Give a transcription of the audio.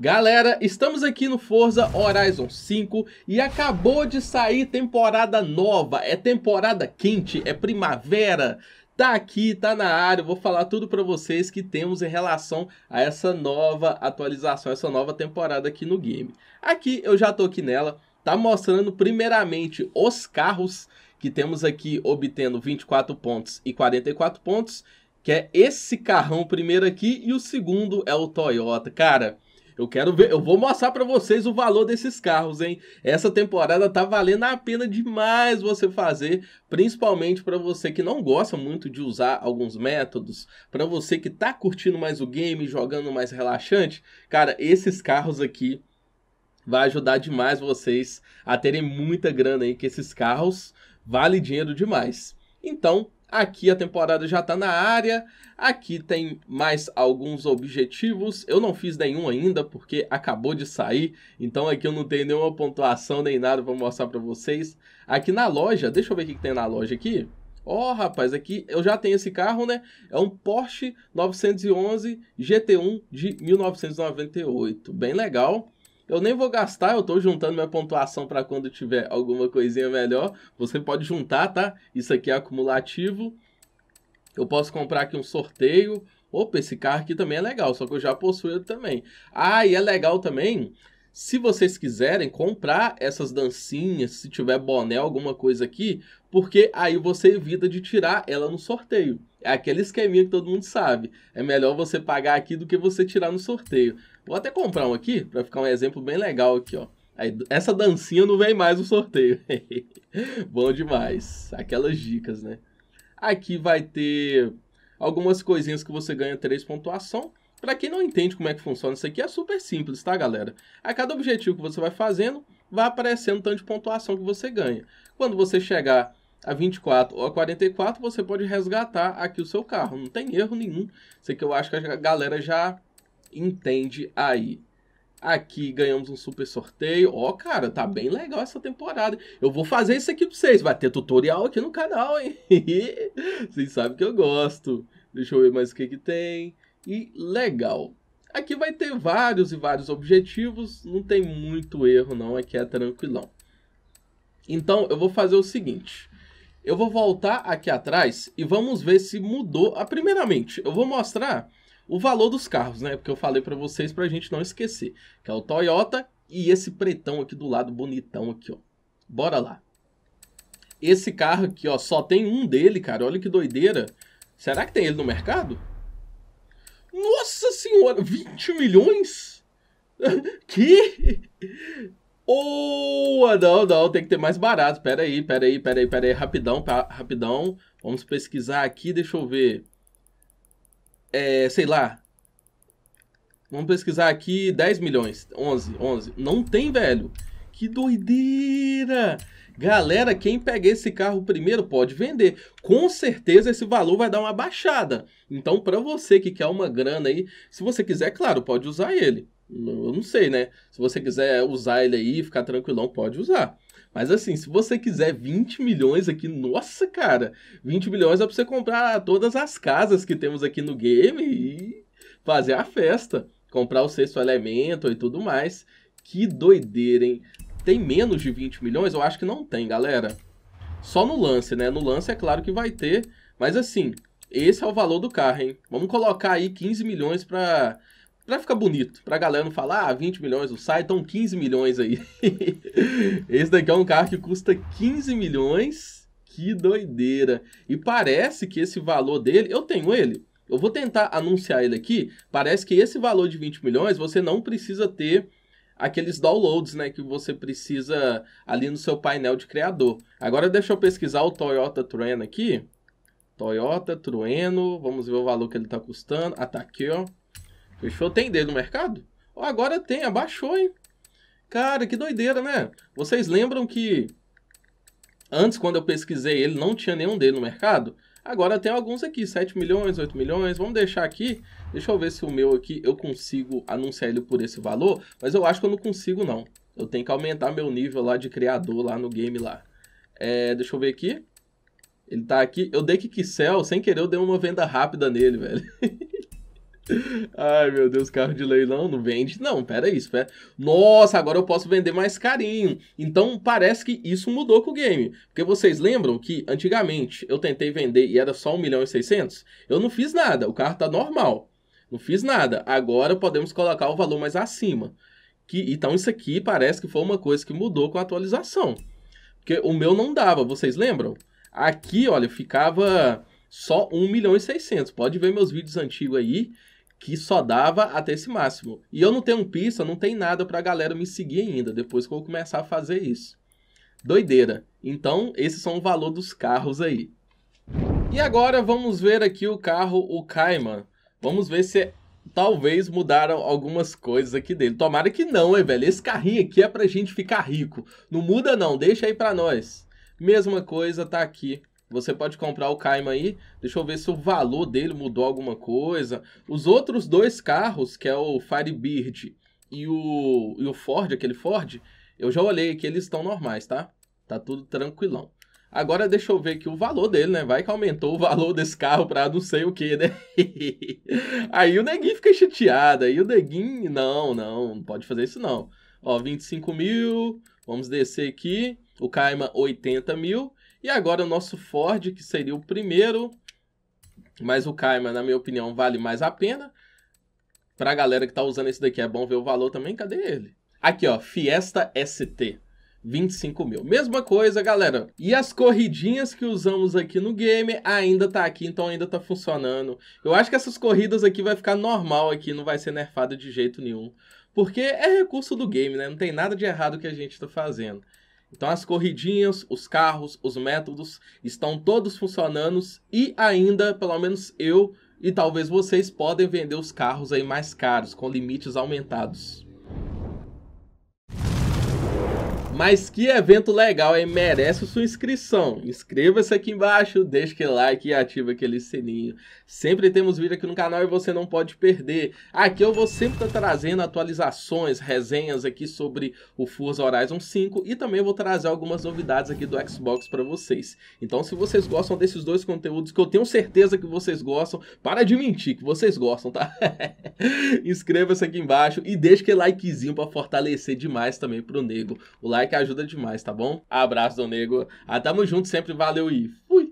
Galera, estamos aqui no Forza Horizon 5 e acabou de sair temporada nova, é temporada quente, é primavera, tá aqui, tá na área, vou falar tudo para vocês que temos em relação a essa nova atualização, essa nova temporada aqui no game. Aqui, eu já tô aqui nela, tá mostrando primeiramente os carros que temos aqui obtendo 24 pontos e 44 pontos, que é esse carrão primeiro aqui e o segundo é o Toyota, cara... Eu quero ver, eu vou mostrar para vocês o valor desses carros, hein? Essa temporada tá valendo a pena demais você fazer, principalmente para você que não gosta muito de usar alguns métodos, para você que tá curtindo mais o game, jogando mais relaxante. Cara, esses carros aqui vai ajudar demais vocês a terem muita grana aí, que esses carros vale dinheiro demais. Então, Aqui a temporada já está na área, aqui tem mais alguns objetivos. Eu não fiz nenhum ainda porque acabou de sair, então aqui eu não tenho nenhuma pontuação nem nada para mostrar para vocês. Aqui na loja, deixa eu ver o que, que tem na loja aqui. Ó, oh, rapaz, aqui eu já tenho esse carro, né? É um Porsche 911 GT1 de 1998, bem legal. Eu nem vou gastar, eu tô juntando minha pontuação para quando tiver alguma coisinha melhor. Você pode juntar, tá? Isso aqui é acumulativo. Eu posso comprar aqui um sorteio. Opa, esse carro aqui também é legal, só que eu já possuo ele também. Ah, e é legal também se vocês quiserem comprar essas dancinhas, se tiver boné, alguma coisa aqui, porque aí você evita de tirar ela no sorteio. É aquele esqueminha que todo mundo sabe. É melhor você pagar aqui do que você tirar no sorteio. Vou até comprar um aqui, para ficar um exemplo bem legal aqui, ó. essa dancinha não vem mais no sorteio. Bom demais. Aquelas dicas, né? Aqui vai ter algumas coisinhas que você ganha 3 pontuação. Para quem não entende como é que funciona isso aqui, é super simples, tá, galera? A cada objetivo que você vai fazendo, vai aparecendo o tanto de pontuação que você ganha. Quando você chegar a 24 ou a 44, você pode resgatar aqui o seu carro. Não tem erro nenhum. Isso aqui eu acho que a galera já entende aí. Aqui ganhamos um super sorteio. Ó, oh, cara, tá bem legal essa temporada. Eu vou fazer isso aqui pra vocês. Vai ter tutorial aqui no canal, hein? vocês sabem que eu gosto. Deixa eu ver mais o que que tem e legal. Aqui vai ter vários e vários objetivos, não tem muito erro não, aqui é tranquilão. Então eu vou fazer o seguinte, eu vou voltar aqui atrás e vamos ver se mudou. Ah, primeiramente, eu vou mostrar o valor dos carros, né? Porque eu falei para vocês para a gente não esquecer, que é o Toyota e esse pretão aqui do lado, bonitão aqui, ó. Bora lá. Esse carro aqui, ó, só tem um dele, cara. Olha que doideira. Será que tem ele no mercado? Nossa senhora, 20 milhões? que? Oh, não, não, tem que ter mais barato. Pera aí, pera aí, pera aí, pera aí. Rapidão, pra, rapidão. Vamos pesquisar aqui, deixa eu ver. É, sei lá. Vamos pesquisar aqui 10 milhões. 11, 11. Não tem, velho. Que doideira! Galera, quem pega esse carro primeiro pode vender. Com certeza esse valor vai dar uma baixada. Então, para você que quer uma grana aí, se você quiser, claro, pode usar ele. Eu não sei, né? Se você quiser usar ele aí, ficar tranquilão, pode usar. Mas assim, se você quiser 20 milhões aqui, nossa, cara, 20 milhões é pra você comprar todas as casas que temos aqui no game e fazer a festa. Comprar o sexto elemento e tudo mais. Que doideira, hein? Tem menos de 20 milhões? Eu acho que não tem, galera. Só no lance, né? No lance é claro que vai ter, mas assim, esse é o valor do carro, hein? Vamos colocar aí 15 milhões para pra ficar bonito, pra galera não falar, ah, 20 milhões o site, então 15 milhões aí. esse daqui é um carro que custa 15 milhões, que doideira. E parece que esse valor dele, eu tenho ele, eu vou tentar anunciar ele aqui, parece que esse valor de 20 milhões você não precisa ter aqueles downloads, né, que você precisa ali no seu painel de criador. Agora deixa eu pesquisar o Toyota Trueno aqui. Toyota Trueno, vamos ver o valor que ele está custando. Ah, tá aqui, ó. Fechou? Tem dele no mercado? Oh, agora tem, abaixou, hein? Cara, que doideira, né? Vocês lembram que antes, quando eu pesquisei ele, não tinha nenhum dele no mercado? Agora tem alguns aqui, 7 milhões, 8 milhões, vamos deixar aqui. Deixa eu ver se o meu aqui eu consigo anunciar ele por esse valor, mas eu acho que eu não consigo não. Eu tenho que aumentar meu nível lá de criador lá no game lá. É, deixa eu ver aqui. Ele tá aqui, eu dei Kikicel, sem querer eu dei uma venda rápida nele, velho. Ai, meu Deus, carro de leilão não vende. Não, pera isso, pera. É- Nossa, agora eu posso vender mais carinho. Então, parece que isso mudou com o game. Porque vocês lembram que, antigamente, eu tentei vender e era só 1 milhão e 600? Eu não fiz nada, o carro tá normal. Não fiz nada. Agora podemos colocar o valor mais acima. Que, então, isso aqui parece que foi uma coisa que mudou com a atualização. Porque o meu não dava, vocês lembram? Aqui, olha, ficava só 1 milhão e 600. Pode ver meus vídeos antigos aí que só dava até esse máximo. E eu não tenho um pista, não tem nada pra galera me seguir ainda, depois que eu começar a fazer isso. Doideira. Então, esses são o valor dos carros aí. E agora vamos ver aqui o carro, o Cayman. Vamos ver se talvez mudaram algumas coisas aqui dele. Tomara que não, hein, velho? Esse carrinho aqui é pra gente ficar rico. Não muda não, deixa aí pra nós. Mesma coisa tá aqui você pode comprar o Caima aí. Deixa eu ver se o valor dele mudou alguma coisa. Os outros dois carros, que é o Firebird e o, e o Ford, aquele Ford, eu já olhei aqui, eles estão normais, tá? Tá tudo tranquilão. Agora deixa eu ver aqui o valor dele, né? Vai que aumentou o valor desse carro pra não sei o que, né? aí o neguinho fica chateado, aí o neguinho... Não, não, não pode fazer isso não. Ó, 25 mil, vamos descer aqui. O Caima, 80 mil. E agora o nosso Ford, que seria o primeiro, mas o Cayman, na minha opinião, vale mais a pena. Pra galera que tá usando esse daqui, é bom ver o valor também. Cadê ele? Aqui, ó, Fiesta ST. 25 mil. Mesma coisa, galera. E as corridinhas que usamos aqui no game ainda tá aqui, então ainda tá funcionando. Eu acho que essas corridas aqui vai ficar normal aqui, não vai ser nerfada de jeito nenhum. Porque é recurso do game, né? Não tem nada de errado que a gente tá fazendo. Então as corridinhas, os carros, os métodos estão todos funcionando e ainda, pelo menos eu e talvez vocês podem vender os carros aí mais caros com limites aumentados. Mas que evento legal, hein? Merece sua inscrição. Inscreva-se aqui embaixo, deixa aquele like e ativa aquele sininho. Sempre temos vídeo aqui no canal e você não pode perder. Aqui eu vou sempre estar tá trazendo atualizações, resenhas aqui sobre o Forza Horizon 5 e também vou trazer algumas novidades aqui do Xbox para vocês. Então se vocês gostam desses dois conteúdos, que eu tenho certeza que vocês gostam, para de mentir que vocês gostam, tá? Inscreva-se aqui embaixo e deixa aquele likezinho para fortalecer demais também pro nego. O like que ajuda demais, tá bom? Abraço, do Nego. Ah, tamo junto sempre, valeu e fui!